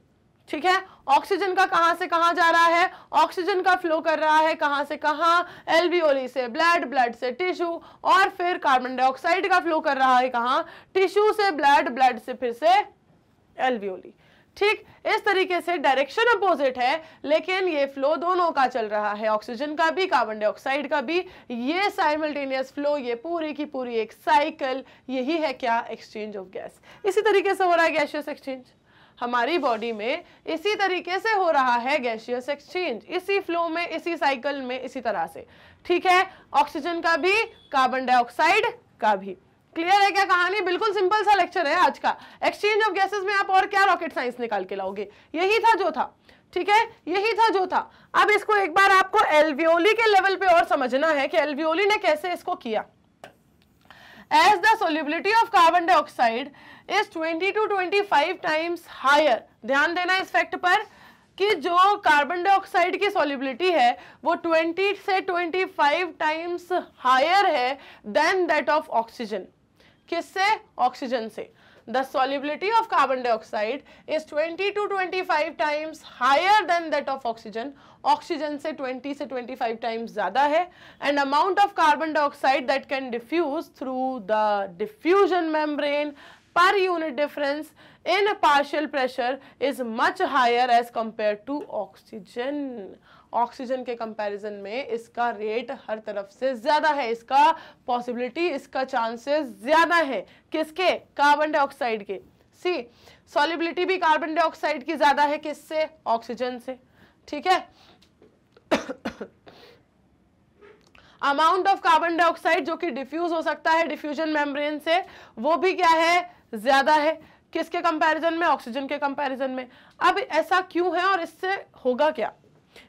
ठीक है ऑक्सीजन का कहां से कहां जा रहा है ऑक्सीजन का फ्लो कर रहा है कहां से कहां एल्वीओली से ब्लड ब्लड से टिश्यू और फिर कार्बन डाइऑक्साइड का फ्लो कर रहा है कहां टिश्यू से ब्लड ब्लड से फिर से एल्वीओली ठीक इस तरीके से डायरेक्शन अपोजिट है लेकिन ये फ्लो दोनों का चल रहा है ऑक्सीजन का भी कार्बन डाइऑक्साइड का भी ये साइमल्टेनियस फ्लो ये पूरी की पूरी एक साइकिल यही है क्या एक्सचेंज ऑफ गैस इसी तरीके से हो रहा है गैशियस एक्सचेंज हमारी बॉडी में इसी तरीके से हो रहा है गैशियस एक्सचेंज इसी फ्लो में इसी साइकिल में इसी तरह से ठीक है ऑक्सीजन का भी कार्बन डाइऑक्साइड का भी क्लियर है क्या कहानी बिल्कुल सिंपल सा लेक्चर है आज का एक्सचेंज ऑफ गैसेस में आप और क्या रॉकेट साइंस निकाल के लाओगे यही था जो था ठीक है यही था जो था अब इसको एक बार आपको एल्वियोली के लेवल पे और समझना है कि एल्वियोली ने कैसे इसको किया as the solubility of carbon dioxide is 20 to 25 times higher ध्यान देना इस फैक्ट पर कि जो कार्बन डाइऑक्साइड की सॉल्युबिलिटी है वो 20 से 25 टाइम्स हायर है देन दैट ऑफ ऑक्सीजन किससे ऑक्सीजन से the solubility of carbon dioxide is 20 to 25 times higher than that of oxygen. Oxygen say 20 से 25 times zada hai, and amount of carbon dioxide that can diffuse through the diffusion membrane per unit difference in partial pressure is much higher as compared to oxygen. Oxygen के comparison में इसका rate हर तरफ से ज़्यादा है इसका possibility इसका chances ज़्यादा है किसके कार्बन डाइऑक्साइड के सी सॉलिबिलिटी भी कार्बन डाइऑक्साइड की ज़्यादा है किससे ऑक्सीजन से ठीक है अमाउंट ऑफ कार्बन डाइऑक्साइड जो कि डिफ्यूज हो सकता है डिफ्यूजन मेम्ब्रेन से वो भी क्या है ज़्यादा है किसके कंपैरिजन में ऑक्सीजन के कंपैरिजन में अब ऐसा क्यों है और इससे होगा क्या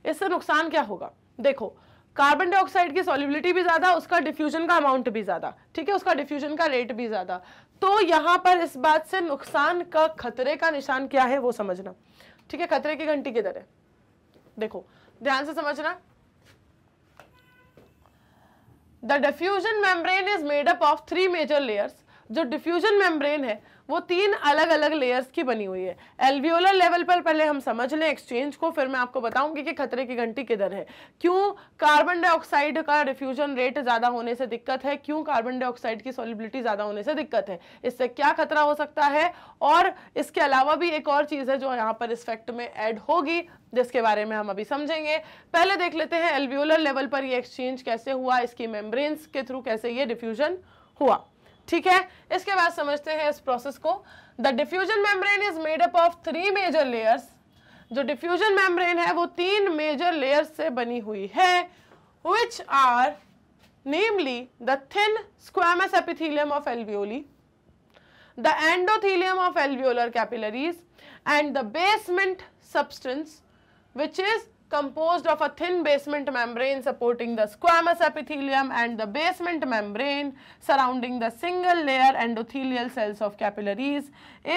इससे नुकसान क्या होगा देखो कार्बन डाइऑक्साइड की सॉलिबिलिटी भी ज़्यादा उसका डिफ्यूजन का अमाउंट भी ज़्यादा ठीक है उसका डिफ्यूजन का रेट भी ज़्यादा तो यहाँ पर इस बात से नुकसान का खतरे का निशान क्या है वो समझना ठीक है खतरे की घंटी किधर है देखो ध्यान से समझना the diffusion membrane is made up of three major layers जो डिफ्यूजन मेम्ब्रेन है वो तीन अलग अलग लेयर्स की बनी हुई है एल्वियोलर लेवल पर पहले हम समझ लें एक्सचेंज को फिर मैं आपको बताऊंगी कि खतरे की घंटी किधर है क्यों कार्बन डाइऑक्साइड का डिफ्यूजन रेट ज़्यादा होने से दिक्कत है क्यों कार्बन डाइऑक्साइड की सॉलिबिलिटी ज़्यादा होने से दिक्कत है इससे क्या खतरा हो सकता है और इसके अलावा भी एक और चीज़ है जो यहाँ पर इस फैक्ट में एड होगी जिसके बारे में हम अभी समझेंगे पहले देख लेते हैं एल्वियोलर लेवल पर ये एक्सचेंज कैसे हुआ इसकी मेम्ब्रेन्स के थ्रू कैसे ये डिफ्यूजन हुआ ठीक है इसके बाद समझते हैं इस प्रोसेस को the diffusion membrane is made up of three major layers जो डिफ्यूजन मेम्ब्रेन है वो तीन मेजर लेयर्स से बनी हुई है which are namely the thin squamous epithelium of alveoli the endothelium of alveolar capillaries and the basement substance which is composed of a thin basement membrane supporting the squamous epithelium and the basement membrane surrounding the single layer endothelial cells of capillaries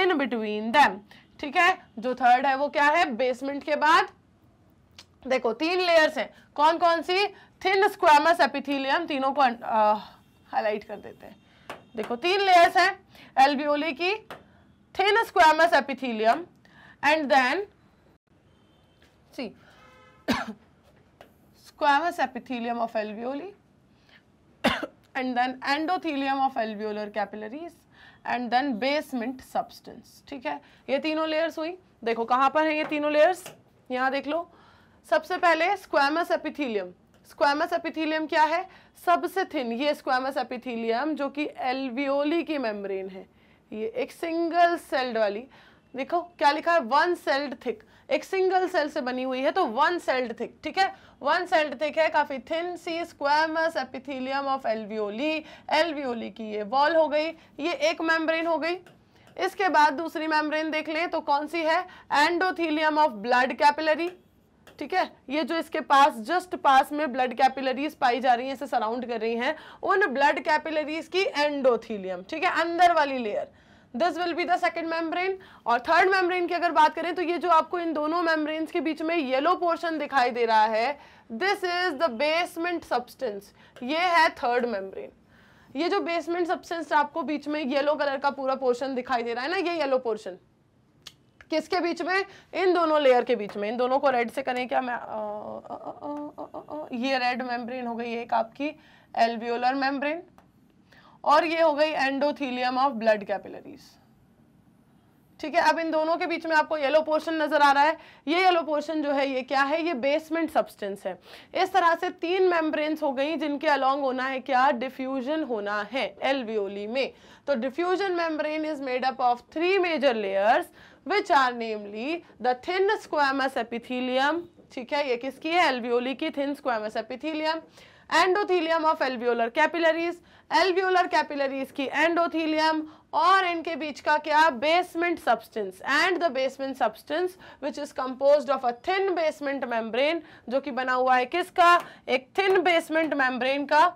in between them ठीक है जो third है वो क्या है basement के बाद देखो तीन लेयर्स हैं कौन कौन सी थिन स्क्वामस एपिथीलियम तीनों को हाईलाइट कर देते हैं देखो तीन लेयर्स हैं एल्वियोली की thin squamous epithelium and then see squamous epithelium of alveoli and then endothelium of alveolar capillaries and then basement substance ठीक है ये तीनों layers हुई देखो कहाँ पर हैं ये तीनों layers यहाँ देख लो सबसे पहले squamous epithelium squamous epithelium क्या है सबसे thin ये squamous epithelium जो कि alveoli की membrane है ये एक single सेल्ड वाली देखो क्या लिखा है वन सेल्ड थिक एक सिंगल सेल से बनी हुई है तो वन सेल्ड थिक ठीक है वन सेल्ड थिक है काफ़ी थिन सी squamous epithelium of alveoli alveoli की ये वॉल हो गई ये एक मेम्ब्रेन हो गई इसके बाद दूसरी मेम्ब्रेन देख लें तो कौन सी है एंडोथीलियम ऑफ ब्लड कैपिलरी ठीक है ये जो इसके पास जस्ट पास में ब्लड कैपिलरीज पाई जा रही हैं इसे सराउंड कर रही हैं उन ब्लड कैपिलरीज की एंडोथीलियम ठीक है अंदर वाली layer this will be the second membrane और थर्ड मेम्ब्रेन की अगर बात करें तो ये जो आपको इन दोनों मेम्ब्रेन के बीच में येलो पोर्शन दिखाई दे रहा है this is the basement substance ये है थर्ड मेम्ब्रेन ये जो बेसमेंट सब्सटेंस आपको बीच में येलो कलर का पूरा पोर्शन दिखाई दे रहा है ना ये येलो पोर्शन किसके बीच में इन दोनों लेयर के बीच में इन दोनों को रेड से करें क्या मैं आ, आ, आ, ये रेड मेम्ब्रेन हो गई एक आपकी एल्वियोलर मेम्ब्रेन और ये हो गई एंडोथीलियम ऑफ ब्लड कैपिलरीज ठीक है अब इन दोनों के बीच में आपको येलो पोर्शन नजर आ रहा है ये येलो पोर्शन जो है ये क्या है ये बेसमेंट सब्सटेंस है इस तरह से तीन मेम्ब्रेन्स हो गई जिनके अलोंग होना है क्या डिफ्यूजन होना है एलवियोली में तो diffusion membrane is made up of three major layers which are namely the thin squamous epithelium ठीक है ये किसकी है एलवीओली की thin squamous epithelium endothelium of alveolar capillaries alveolar capillaries की एंडोथीलियम और इनके बीच का क्या basement substance and the basement substance which is composed of a thin basement membrane जो कि बना हुआ है किसका एक थिन बेसमेंट मेम्ब्रेन का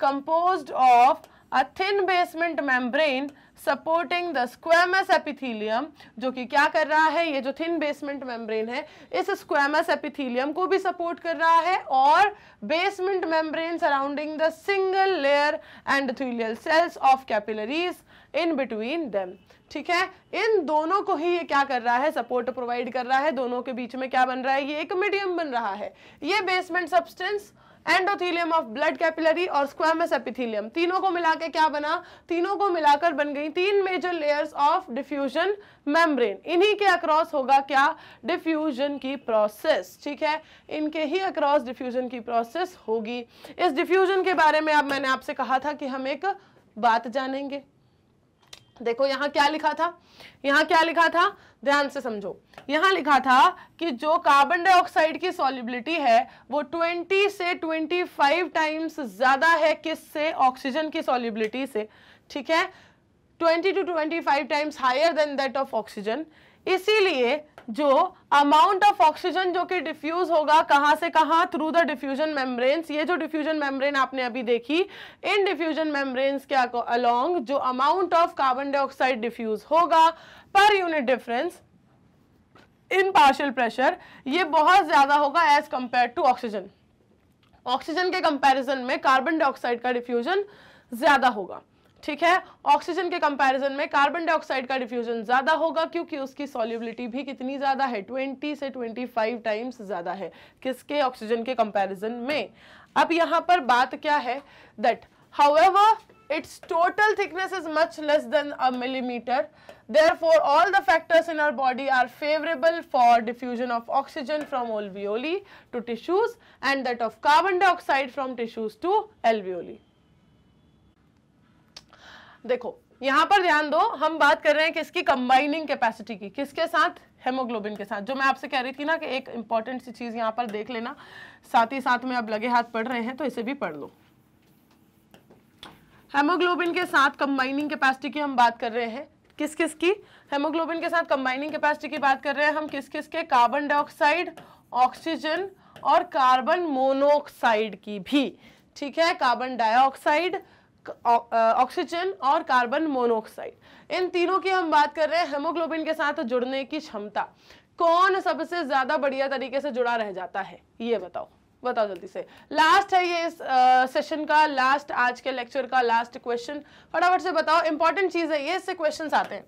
composed of a thin basement membrane supporting the squamous epithelium जो कि क्या कर रहा है ये जो थिन बेसमेंट मेम्ब्रेन है इस स्क्वेमस एपिथीलियम को भी सपोर्ट कर रहा है और basement membrane surrounding the single layer endothelial cells of capillaries in between them ठीक है इन दोनों को ही ये क्या कर रहा है सपोर्ट प्रोवाइड कर रहा है दोनों के बीच में क्या बन रहा है ये एक मीडियम बन रहा है ये basement substance endothelium of blood capillary और स्क्वामस एपिथीलियम तीनों को मिला के क्या बना तीनों को मिलाकर बन गई तीन major layers of diffusion membrane इन्हीं के अक्रॉस होगा क्या डिफ्यूजन की प्रोसेस ठीक है इनके ही अक्रॉस डिफ्यूजन की प्रोसेस होगी इस डिफ्यूजन के बारे में अब आप मैंने आपसे कहा था कि हम एक बात जानेंगे देखो यहां क्या लिखा था यहां क्या लिखा था ध्यान से समझो यहां लिखा था कि जो कार्बन डाइऑक्साइड की सॉलिबिलिटी है वो 20 से 25 टाइम्स ज़्यादा है किससे ऑक्सीजन की सॉलिबिलिटी से ठीक है 20 to 25 times higher than that of oxygen इसीलिए जो अमाउंट ऑफ ऑक्सीजन जो कि डिफ्यूज होगा कहां से कहां थ्रू द डिफ्यूजन मेम्ब्रेन ये जो डिफ्यूजन मेम्ब्रेन आपने अभी देखी इन डिफ्यूजन मेम्ब्रेन के अलोंग जो amount of carbon dioxide diffuse होगा per unit difference in partial pressure ये बहुत ज़्यादा होगा as compare to oxygen oxygen के कंपैरिजन में कार्बन डाइऑक्साइड का डिफ्यूजन ज़्यादा होगा ठीक है ऑक्सीजन के कंपैरिजन में कार्बन डाइऑक्साइड का डिफ्यूजन ज़्यादा होगा क्योंकि उसकी सॉल्युबिलिटी भी कितनी ज़्यादा है 20 से 25 टाइम्स ज़्यादा है किसके ऑक्सीजन के कंपैरिजन में अब यहां पर बात क्या है that how Its total thickness is much less than a millimeter. Therefore, all the factors in our body are favorable for diffusion of oxygen from alveoli to tissues and that of carbon dioxide from tissues to alveoli. देखो यहाँ पर ध्यान दो हम बात कर रहे हैं किसकी कंबाइनिंग कैपेसिटी की किसके साथ हेमोग्लोबिन के साथ जो मैं आपसे कह रही थी ना कि एक इम्पॉर्टेंट सी चीज़ यहाँ पर देख लेना साथ ही साथ में अब लगे हाथ पढ़ रहे हैं तो इसे भी पढ़ लो हेमोग्लोबिन के साथ कंबाइनिंग कैपेसिटी की हम बात कर रहे हैं किस किस की हेमोग्लोबिन के साथ कंबाइनिंग कैपेसिटी की बात कर रहे हैं हम किस किस के कार्बन डाइऑक्साइड ऑक्सीजन और कार्बन मोनोऑक्साइड की भी ठीक है कार्बन डाइऑक्साइड ऑक्सीजन और कार्बन मोनोऑक्साइड इन तीनों की हम बात कर रहे हैं हेमोग्लोबिन के साथ जुड़ने की क्षमता कौन सबसे ज़्यादा बढ़िया तरीके से जुड़ा रह जाता है ये बताओ बताओ जल्दी से लास्ट है ये इस सेशन का लास्ट आज के लेक्चर का लास्ट क्वेश्चन फटाफट से बताओ इंपॉर्टेंट चीज़ है ये इससे क्वेश्चन आते हैं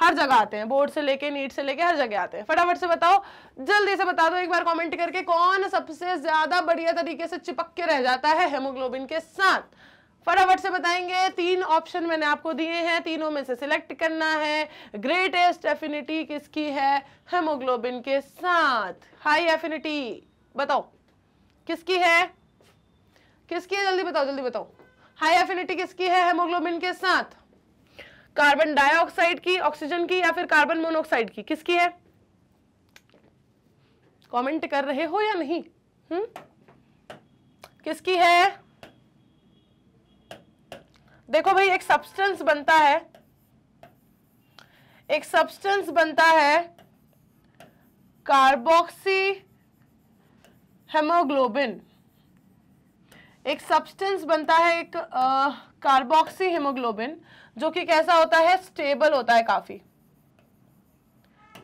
हर जगह आते हैं बोर्ड से लेके नीट से लेके हर जगह आते हैं फटाफट से बताओ जल्दी से बता दो एक बार कमेंट करके कौन सबसे ज़्यादा बढ़िया तरीके से चिपक के रह जाता है हेमोग्लोबिन के साथ फटाफट से बताएंगे तीन ऑप्शन मैंने आपको दिए हैं तीनों में से सिलेक्ट करना है ग्रेटेस्ट एफिनिटी किसकी है हेमोग्लोबिन के साथ हाई एफिनिटी बताओ किसकी है किसकी है जल्दी बताओ जल्दी बताओ हाई एफिनिटी किसकी है हेमोग्लोबिन के साथ कार्बन डाइऑक्साइड की ऑक्सीजन की या फिर कार्बन मोनोक्साइड की किसकी है कमेंट कर रहे हो या नहीं हम्म किसकी है देखो भाई एक सब्सटेंस बनता है एक सब्सटेंस बनता है कार्बोक्सी हेमोग्लोबिन एक सब्सटेंस बनता है एक कार्बोक्सी हीमोग्लोबिन जो कि कैसा होता है स्टेबल होता है काफ़ी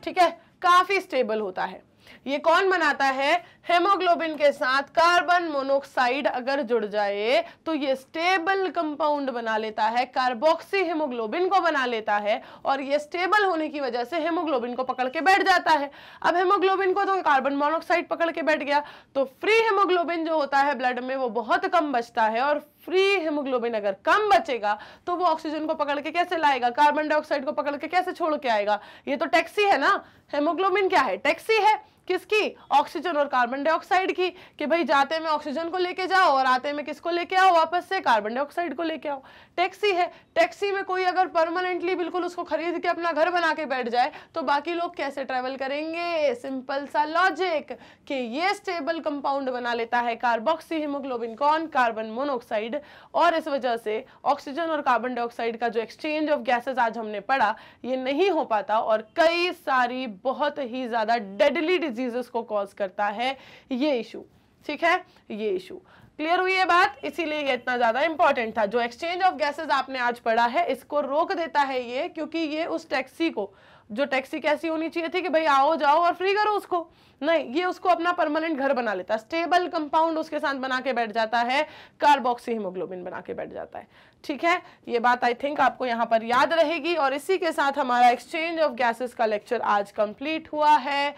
ठीक है काफ़ी स्टेबल होता है ये कौन बनाता है हेमोग्लोबिन के साथ कार्बन मोनोक्साइड अगर जुड़ जाए तो ये स्टेबल कंपाउंड बना लेता है कार्बोक्सी हेमोग्लोबिन को बना लेता है और ये स्टेबल होने की वजह से हेमोग्लोबिन को पकड़ के बैठ जाता है अब हेमोग्लोबिन को तो कार्बन मोनोक्साइड पकड़ के बैठ गया तो फ्री हेमोग्लोबिन जो होता है ब्लड में वो बहुत कम बचता है और फ्री हेमोग्लोबिन अगर कम बचेगा तो वो ऑक्सीजन को पकड़ के कैसे लाएगा कार्बन डाइऑक्साइड को पकड़ के कैसे छोड़ के आएगा ये तो टैक्सी है ना हेमोग्लोबिन क्या है टैक्सी है किसकी ऑक्सीजन और कार्बन डाइऑक्साइड की कि भाई जाते में ऑक्सीजन को लेके जाओ और आते में किसको लेके आओ वापस से कार्बन डाइऑक्साइड को लेके आओ टैक्सी है टैक्सी में कोई अगर परमानेंटली बिल्कुल उसको खरीद के अपना घर बना के बैठ जाए तो बाकी लोग कैसे ट्रेवल करेंगे सिंपल सा लॉजिक कि ये स्टेबल कंपाउंड बना लेता है कार्बोक्सी हिमोग्लोबिन कौन कार्बन मोनोऑक्साइड और इस वजह से ऑक्सीजन और कार्बन डाइऑक्साइड का जो एक्सचेंज ऑफ गैसेज आज हमने पढ़ा ये नहीं हो पाता और कई सारी बहुत ही ज़्यादा डेडली डिजीजेस को कॉज करता है ये इशू ठीक है ये इशू क्लियर हुई है बात इसीलिए ये इतना ज़्यादा इंपॉर्टेंट था जो एक्सचेंज ऑफ गैसेस आपने आज पढ़ा है इसको रोक देता है ये क्योंकि ये उस टैक्सी को जो टैक्सी कैसी होनी चाहिए थी कि भाई आओ जाओ और फ्री करो उसको नहीं ये उसको अपना परमानेंट घर बना लेता है स्टेबल कंपाउंड उसके साथ बना के बैठ जाता है कार्बोक्सी हीमोग्लोबिन बना के बैठ जाता है ठीक है ये बात आई थिंक आपको यहाँ पर याद रहेगी और इसी के साथ हमारा एक्सचेंज ऑफ गैसेस का लेक्चर आज कंप्लीट हुआ है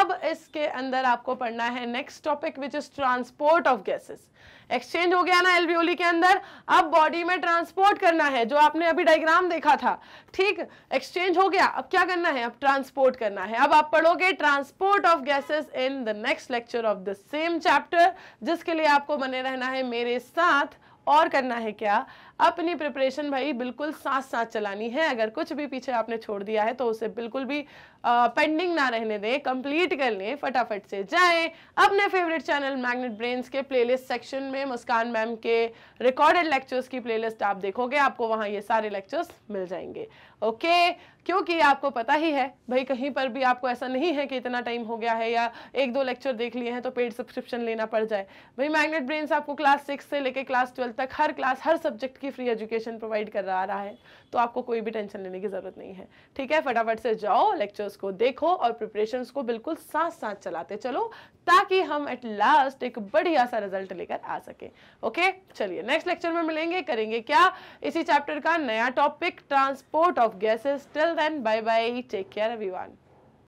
अब इसके अंदर आपको पढ़ना है next topic which is transport of gases exchange हो गया ना एलवीओली के अंदर अब बॉडी में ट्रांसपोर्ट करना है जो आपने अभी डायग्राम देखा था ठीक एक्सचेंज हो गया अब क्या करना है अब ट्रांसपोर्ट करना है अब आप पढ़ोगे transport of gas classes in the next lecture of the same chapter जिसके लिए आपको बने रहना है मेरे साथ और करना है क्या अपनी प्रिपरेशन भाई बिल्कुल साथ साथ चलानी है अगर कुछ भी पीछे आपने छोड़ दिया है तो उसे बिल्कुल भी पेंडिंग ना रहने दें कंप्लीट कर लें फटाफट से जाएं अपने फेवरेट चैनल मैग्नेट ब्रेन्स के प्लेलिस्ट सेक्शन में मुस्कान मैम के रिकॉर्डेड लेक्चर्स की प्लेलिस्ट आप देखोगे आपको वहाँ ये सारे लेक्चर्स मिल जाएंगे ओके क्योंकि आपको पता ही है भाई कहीं पर भी आपको ऐसा नहीं है कि इतना टाइम हो गया है या एक दो लेक्चर देख लिए हैं तो पेड सब्सक्रिप्शन लेना पड़ जाए भाई मैग्नेट ब्रेन्स आपको क्लास सिक्स से लेकर क्लास ट्वेल्व तक हर क्लास हर सब्जेक्ट की की फ्री एजुकेशन प्रोवाइड कर रहा है तो आपको कोई भी टेंशन लेने की ज़रूरत नहीं है ठीक है फटाफट से जाओ लेक्चर्स को देखो और प्रिपरेशन को बिल्कुल साथ साथ चलाते चलो ताकि हम एट लास्ट एक बढ़िया सा रिजल्ट लेकर आ सके ओके चलिए नेक्स्ट लेक्चर में मिलेंगे करेंगे क्या इसी चैप्टर का नया topic transport of gases till then bye bye take care everyone